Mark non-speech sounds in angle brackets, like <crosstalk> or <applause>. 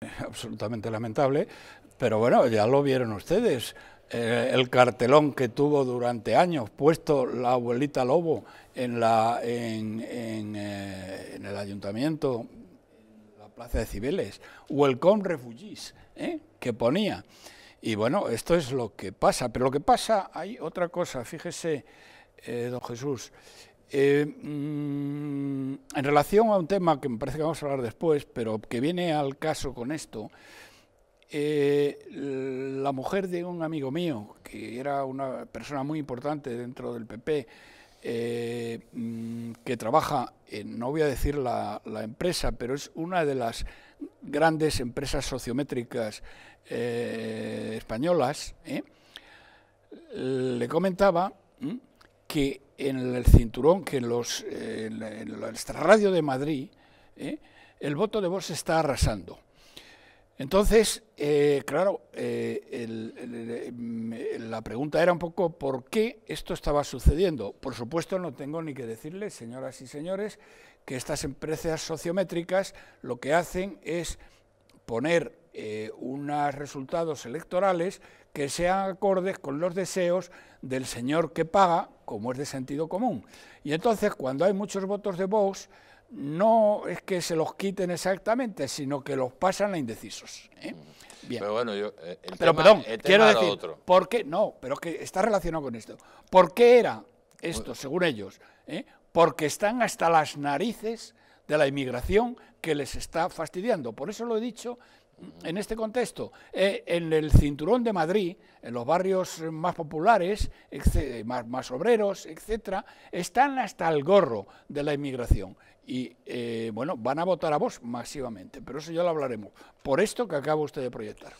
<laughs> absolutamente lamentable, pero bueno, ya lo vieron ustedes. Eh, el cartelón que tuvo durante años puesto la abuelita Lobo en, eh, el ayuntamiento, la plaza de Cibeles, Welcome con ¿eh? que ponía. Y bueno, esto es lo que pasa, pero lo que pasa, hay otra cosa, fíjese, eh, don Jesús, eh, mm, en relación a un tema que me parece que vamos a hablar después, pero que viene al caso con esto, eh, la mujer de un amigo mío, que era una persona muy importante dentro del PP, eh, mm, que trabaja, en, no voy a decir la, empresa, pero es una de las grandes empresas sociométricas españolas, le comentaba que en el cinturón, que en, los, la, radio de Madrid, ¿eh? el voto de Vox está arrasando. Entonces, eh, claro, eh, la pregunta era un poco por qué esto estaba sucediendo. Por supuesto, no tengo ni que decirles, señoras y señores, que estas empresas sociométricas lo que hacen es poner eh, unos resultados electorales que sean acordes con los deseos del señor que paga, como es de sentido común. Y entonces, cuando hay muchos votos de Vox, no es que se los quiten exactamente, sino que los pasan a indecisos. ¿eh? Bien. Pero bueno, yo, eh, pero perdón, quiero decir, ¿por qué? No, pero que está relacionado con esto. ¿Por qué era esto, según ellos? Porque están hasta las narices de la inmigración que les está fastidiando. Por eso lo he dicho en este contexto, eh, en el cinturón de Madrid, en los barrios más populares, eh, más, obreros, etcétera, están hasta el gorro de la inmigración. Y eh, bueno, van a votar a vos masivamente, pero eso ya lo hablaremos, por esto que acaba usted de proyectar.